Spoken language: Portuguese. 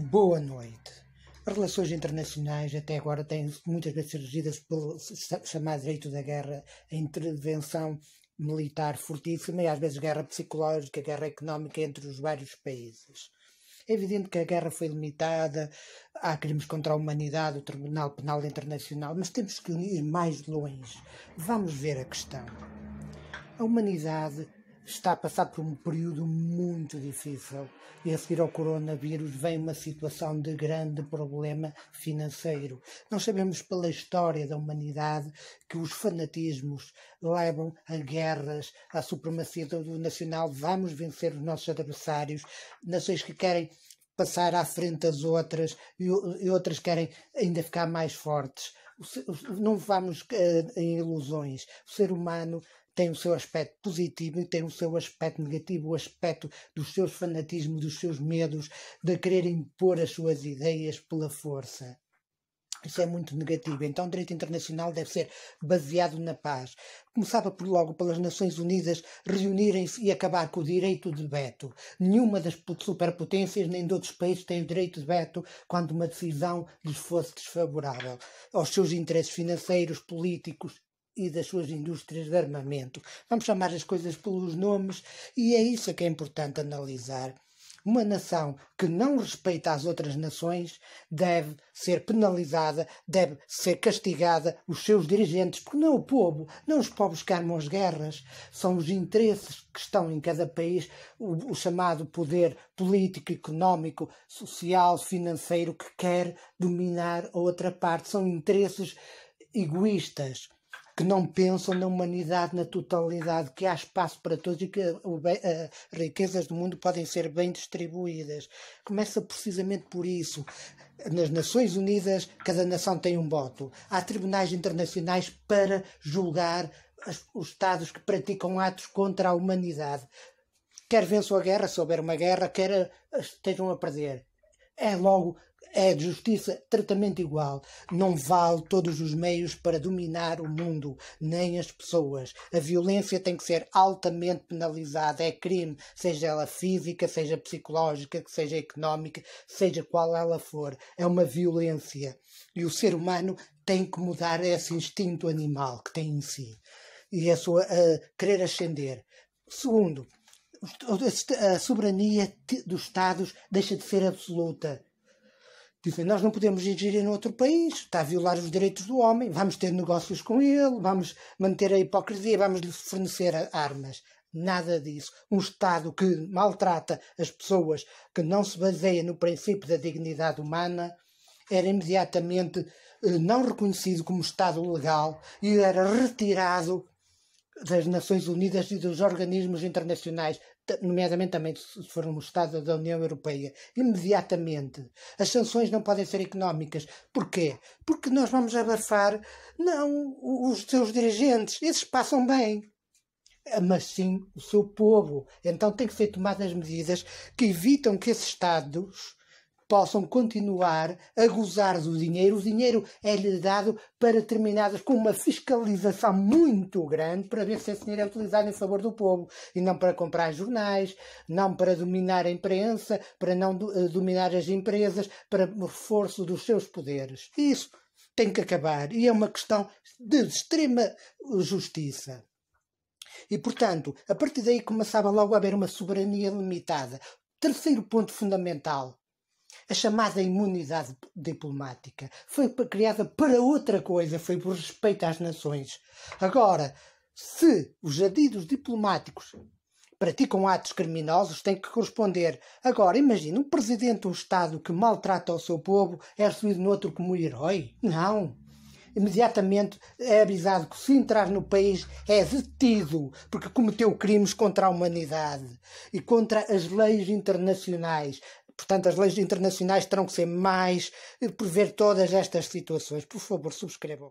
Boa noite. As relações internacionais até agora têm muitas vezes surgidas pelo chamado direito da guerra, a intervenção militar fortíssima e às vezes guerra psicológica, guerra económica entre os vários países. É evidente que a guerra foi limitada, há crimes contra a humanidade, o Tribunal Penal Internacional, mas temos que ir mais longe. Vamos ver a questão. A humanidade está a passar por um período muito difícil e a seguir ao coronavírus vem uma situação de grande problema financeiro. Nós sabemos pela história da humanidade que os fanatismos levam a guerras, à supremacia do nacional, vamos vencer os nossos adversários, nações que querem passar à frente das outras e, e outras querem ainda ficar mais fortes. Não vamos uh, em ilusões. O ser humano tem o seu aspecto positivo e tem o seu aspecto negativo, o aspecto dos seus fanatismos, dos seus medos, de querer impor as suas ideias pela força. Isso é muito negativo. Então, o direito internacional deve ser baseado na paz. Começava por logo pelas Nações Unidas reunirem-se e acabar com o direito de veto. Nenhuma das superpotências nem de outros países tem o direito de veto quando uma decisão lhes fosse desfavorável aos seus interesses financeiros, políticos e das suas indústrias de armamento. Vamos chamar as coisas pelos nomes e é isso que é importante analisar. Uma nação que não respeita as outras nações deve ser penalizada, deve ser castigada, os seus dirigentes, porque não o povo, não os povos que armam as guerras, são os interesses que estão em cada país, o, o chamado poder político, económico, social, financeiro que quer dominar a outra parte. São interesses egoístas que não pensam na humanidade na totalidade, que há espaço para todos e que as uh, uh, riquezas do mundo podem ser bem distribuídas. Começa precisamente por isso. Nas Nações Unidas, cada nação tem um voto. Há tribunais internacionais para julgar os Estados que praticam atos contra a humanidade. Quer vençam a guerra, se houver uma guerra, quer uh, estejam a perder. É logo é de justiça tratamento igual. Não vale todos os meios para dominar o mundo, nem as pessoas. A violência tem que ser altamente penalizada. É crime, seja ela física, seja psicológica, que seja económica, seja qual ela for. É uma violência. E o ser humano tem que mudar esse instinto animal que tem em si. E a sua a querer ascender. Segundo, a soberania dos Estados deixa de ser absoluta Dizem, tipo, nós não podemos exigir em outro país, está a violar os direitos do homem, vamos ter negócios com ele, vamos manter a hipocrisia, vamos lhe fornecer armas. Nada disso. Um Estado que maltrata as pessoas, que não se baseia no princípio da dignidade humana, era imediatamente eh, não reconhecido como Estado legal e era retirado das Nações Unidas e dos organismos internacionais, nomeadamente também se for um Estado da União Europeia, imediatamente. As sanções não podem ser económicas. Porquê? Porque nós vamos abafar, não os seus dirigentes, esses passam bem, ah, mas sim o seu povo. Então tem que ser tomadas medidas que evitam que esses Estados possam continuar a gozar do dinheiro. O dinheiro é-lhe dado para determinadas, com uma fiscalização muito grande, para ver se esse dinheiro é utilizado em favor do povo e não para comprar jornais, não para dominar a imprensa, para não eh, dominar as empresas, para o reforço dos seus poderes. Isso tem que acabar e é uma questão de extrema justiça. E, portanto, a partir daí começava logo a haver uma soberania limitada. Terceiro ponto fundamental: a chamada imunidade diplomática foi criada para outra coisa, foi por respeito às nações. Agora, se os adidos diplomáticos praticam atos criminosos têm que corresponder. Agora, imagina um presidente de um Estado que maltrata o seu povo é recebido no outro como herói? Não. Imediatamente é avisado que se entrar no país é detido porque cometeu crimes contra a humanidade e contra as leis internacionais. Portanto, as leis internacionais terão que ser mais, eh, prever todas estas situações. Por favor, subscrevam.